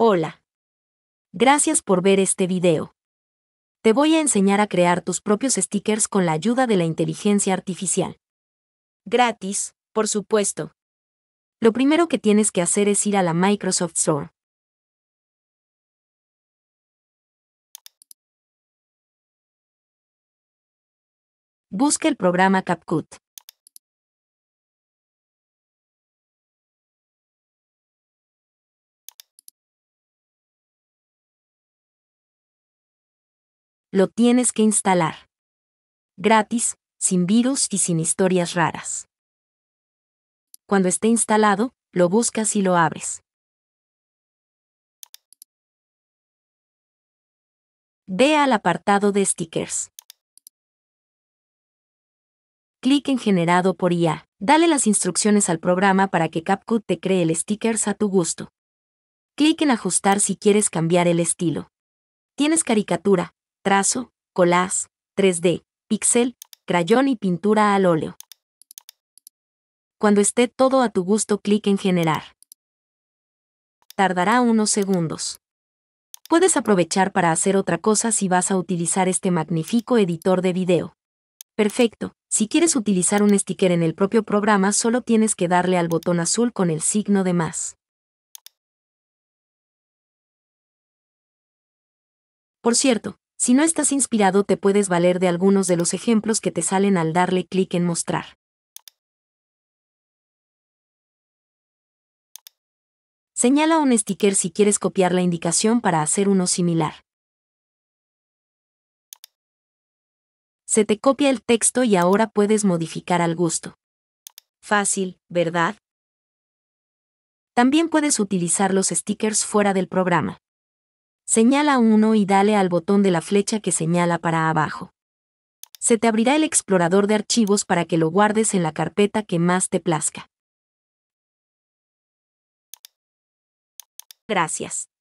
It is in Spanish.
Hola. Gracias por ver este video. Te voy a enseñar a crear tus propios stickers con la ayuda de la inteligencia artificial. Gratis, por supuesto. Lo primero que tienes que hacer es ir a la Microsoft Store. Busca el programa CapCut. Lo tienes que instalar. Gratis, sin virus y sin historias raras. Cuando esté instalado, lo buscas y lo abres. Ve al apartado de stickers. Clic en Generado por IA. Dale las instrucciones al programa para que CapCut te cree el stickers a tu gusto. Clic en Ajustar si quieres cambiar el estilo. ¿Tienes caricatura, trazo, Colás, 3D, Píxel, crayón y pintura al óleo. Cuando esté todo a tu gusto, clic en generar. Tardará unos segundos. Puedes aprovechar para hacer otra cosa si vas a utilizar este magnífico editor de video. Perfecto, si quieres utilizar un sticker en el propio programa solo tienes que darle al botón azul con el signo de más. Por cierto, si no estás inspirado te puedes valer de algunos de los ejemplos que te salen al darle clic en mostrar. Señala un sticker si quieres copiar la indicación para hacer uno similar. Se te copia el texto y ahora puedes modificar al gusto. Fácil, ¿verdad? También puedes utilizar los stickers fuera del programa. Señala uno y dale al botón de la flecha que señala para abajo. Se te abrirá el explorador de archivos para que lo guardes en la carpeta que más te plazca. Gracias.